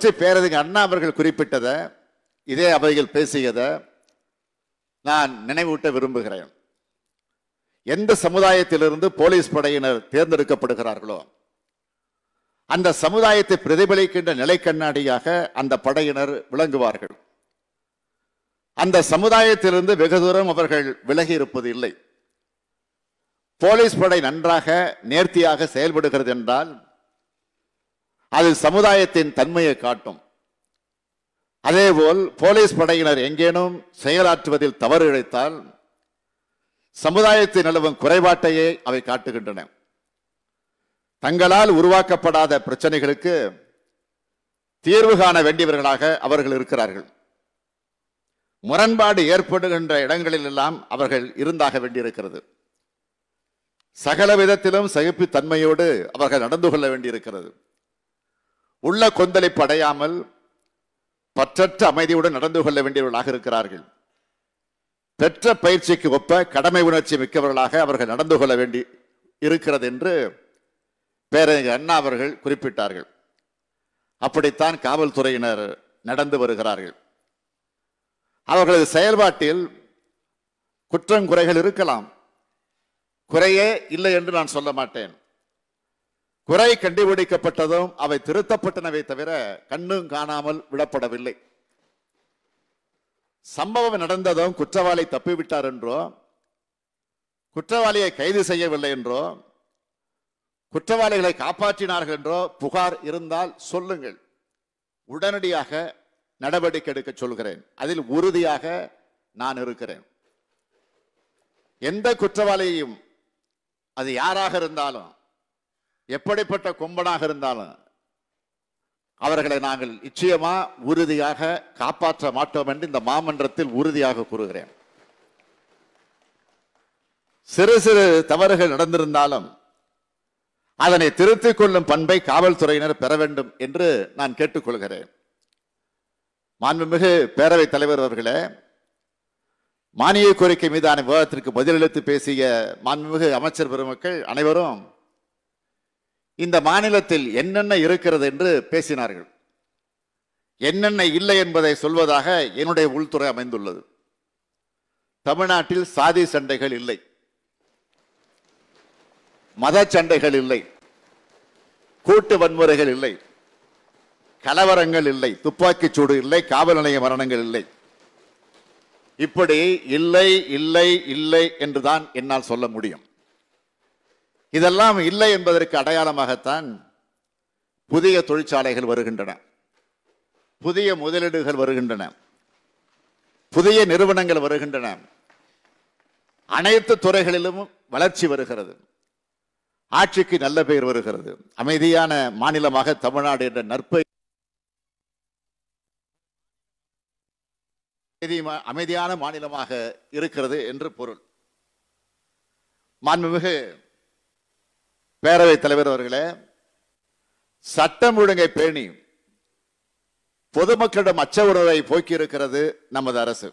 பற்றி பேரறிஞர் அண்ணா அவர்கள் குறிப்பிட்டதை இதே அவைகள் பேசியதை நான் நினைவூட்ட விரும்புகிறேன் எந்த சமுதாயத்திலிருந்து போலீஸ் படையினர் தேர்ந்தெடுக்கப்படுகிறார்களோ அந்த சமுதாயத்தை பிரதிபலிக்கின்ற நிலை கண்ணாடியாக அந்த படையினர் விளங்குவார்கள் அந்த சமுதாயத்திலிருந்து வெகு தூரம் அவர்கள் விலகி இருப்பது இல்லை போலீஸ் படை நன்றாக நேர்த்தியாக செயல்படுகிறது என்றால் அது சமுதாயத்தின் தன்மையை காட்டும் அதேபோல் போலீஸ் படையினர் எங்கேனும் செயலாற்றுவதில் தவறு இழைத்தால் சமுதாயத்தில் நிலவும் குறைபாட்டையே அவை காட்டுகின்றன தங்களால் உருவாக்கப்படாத பிரச்சனைகளுக்கு தீர்வு காண வேண்டியவர்களாக அவர்கள் இருக்கிறார்கள் முரண்பாடு ஏற்படுகின்ற இடங்களிலெல்லாம் அவர்கள் இருந்தாக வேண்டியிருக்கிறது சகல விதத்திலும் சகிப்பு தன்மையோடு அவர்கள் நடந்து கொள்ள வேண்டியிருக்கிறது உள்ள கொந்தலை படையாமல் பற்றற்ற அமைதியுடன் நடந்து கொள்ள வேண்டியவர்களாக இருக்கிறார்கள் பெற்ற பயிற்சிக்கு ஒப்ப கடமை உணர்ச்சி மிக்கவர்களாக அவர்கள் நடந்து கொள்ள வேண்டி இருக்கிறது என்று பேரறிஞர் அண்ணா அவர்கள் குறிப்பிட்டார்கள் அப்படித்தான் காவல்துறையினர் நடந்து வருகிறார்கள் அவர்களது செயல்பாட்டில் குற்றம் குறைகள் இருக்கலாம் குறையே இல்லை என்று நான் சொல்ல மாட்டேன் குறை கண்டுபிடிக்கப்பட்டதும் அவை திருத்தப்பட்டனவை தவிர கண்ணும் காணாமல் விடப்படவில்லை சம்பவம் நடந்ததும் குற்றவாளி தப்பிவிட்டார் என்றோ குற்றவாளியை கைது செய்யவில்லை என்றோ குற்றவாளிகளை காப்பாற்றினார்கள் என்றோ புகார் இருந்தால் சொல்லுங்கள் உடனடியாக நடவடிக்கை எடுக்க சொல்கிறேன் அதில் உறுதியாக நான் இருக்கிறேன் எந்த குற்றவாளியையும் அது யாராக இருந்தாலும் எப்படிப்பட்ட கும்பனாக இருந்தாலும் அவர்களை நாங்கள் நிச்சயமா உறுதியாக காப்பாற்ற மாட்டோம் என்று இந்த மாமன்றத்தில் உறுதியாக கூறுகிறேன் சிறு சிறு தவறுகள் நடந்திருந்தாலும் அதனை திருத்திக் கொள்ளும் பண்பை காவல்துறையினர் பெற வேண்டும் என்று நான் கேட்டுக்கொள்கிறேன் மாண்புமிகு பேரவைத் தலைவர் அவர்களே மானிய கோரிக்கை மீதான விவாதத்திற்கு பதிலளித்து பேசிய மாண்புமிகு அமைச்சர் பெருமக்கள் அனைவரும் இந்த மாநிலத்தில் என்னென்ன இருக்கிறது என்று பேசினார்கள் என்னென்ன இல்லை என்பதை சொல்வதாக என்னுடைய உள்துறை அமைந்துள்ளது தமிழ்நாட்டில் சாதி சண்டைகள் இல்லை மத சண்டைகள் இல்லை கூட்டு வன்முறைகள் இல்லை கலவரங்கள் இல்லை துப்பாக்கிச் சூடு இல்லை காவல் நிலைய மரணங்கள் இல்லை இப்படி இல்லை இல்லை இல்லை என்றுதான் என்னால் சொல்ல முடியும் இதெல்லாம் இல்லை என்பதற்கு அடையாளமாகத்தான் புதிய தொழிற்சாலைகள் வருகின்றன புதிய முதலீடுகள் வருகின்றன புதிய நிறுவனங்கள் வருகின்றன அனைத்து துறைகளிலும் வளர்ச்சி வருகிறது ஆட்சிக்கு நல்ல பெயர் வருகிறது அமைதியான மாநிலமாக தமிழ்நாடு என்ற நற்பெயர் அமைதியான மாநிலமாக இருக்கிறது என்று பொருள் மாண்புமிகு பேரவை தலைவர் அவர்களே சட்டம் ஒழுங்கை பேணி பொதுமக்களிடம் அச்ச உணர்வை போக்கியிருக்கிறது நமது அரசு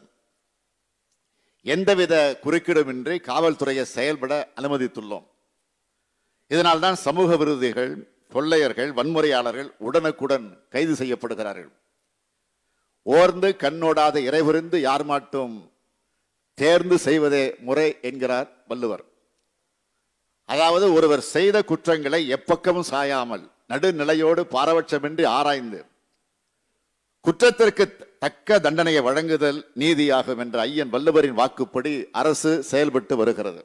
எந்தவித குறுக்கீடுமின்றி காவல்துறையை செயல்பட அனுமதித்துள்ளோம் இதனால்தான் சமூக விருதிகள் கொள்ளையர்கள் வன்முறையாளர்கள் உடனுக்குடன் கைது செய்யப்படுகிறார்கள் ஓர்ந்து கண்ணோடாத இறைபுரிந்து யார் மாட்டும் தேர்ந்து செய்வதே முறை என்கிறார் வள்ளுவர் அதாவது ஒருவர் செய்த குற்றங்களை எப்பக்கமும் சாயாமல் நடுநிலையோடு பாரபட்சமின்றி ஆராய்ந்து குற்றத்திற்கு தக்க தண்டனையை வழங்குதல் நீதியாகும் என்ற ஐயன் வள்ளுவரின் வாக்குப்படி அரசு செயல்பட்டு வருகிறது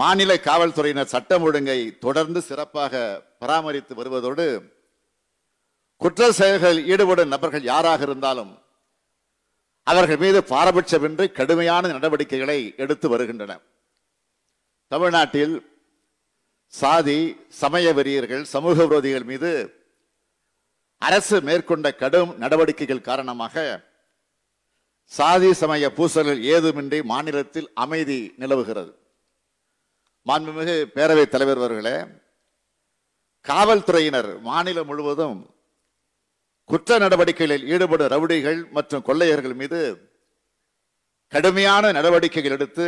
மாநில காவல்துறையினர் சட்டம் ஒழுங்கை தொடர்ந்து சிறப்பாக பராமரித்து வருவதோடு குற்ற செயல்களில் ஈடுபடும் நபர்கள் யாராக இருந்தாலும் அவர்கள் மீது பாரபட்சமின்றி கடுமையான நடவடிக்கைகளை எடுத்து வருகின்றன தமிழ்நாட்டில் சாதி சமய வெறியர்கள் சமூக விரோதிகள் மீது அரசு மேற்கொண்ட கடும் நடவடிக்கைகள் காரணமாக சாதி சமய பூசல்கள் ஏதுமின்றி மாநிலத்தில் அமைதி நிலவுகிறது மாண்புமிகு பேரவைத் தலைவர் அவர்களே காவல்துறையினர் மாநிலம் முழுவதும் குற்ற நடவடிக்கைகளில் ஈடுபடும் ரவுடிகள் மற்றும் கொள்ளையர்கள் மீது கடுமையான நடவடிக்கைகள் எடுத்து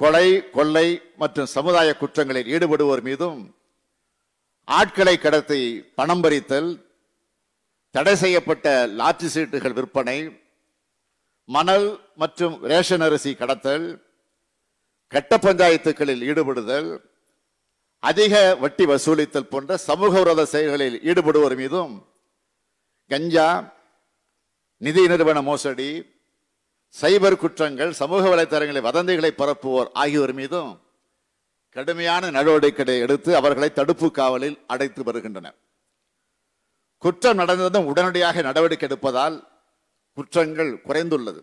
கொலை கொள்ளை மற்றும் சமுதாய குற்றங்களில் ஈடுபடுவோர் மீதும் ஆட்களை கடத்தி பணம் பறித்தல் தடை செய்யப்பட்ட லாட்சி சீட்டுகள் விற்பனை மணல் மற்றும் ரேஷன் அரிசி கடத்தல் கட்ட பஞ்சாயத்துகளில் ஈடுபடுதல் அதிக வட்டி வசூலித்தல் போன்ற சமூக விரோத செயல்களில் ஈடுபடுவோர் மீதும் கஞ்சா நிதி நிறுவன மோசடி சைபர் குற்றங்கள் சமூக வலைத்தளங்களில் வதந்திகளை பரப்புவோர் ஆகியோர் மீதும் கடுமையான நடவடிக்கை எடுத்து அவர்களை தடுப்பு காவலில் அடைத்து வருகின்றனர் குற்றம் நடந்ததும் உடனடியாக நடவடிக்கை எடுப்பதால் குற்றங்கள் குறைந்துள்ளது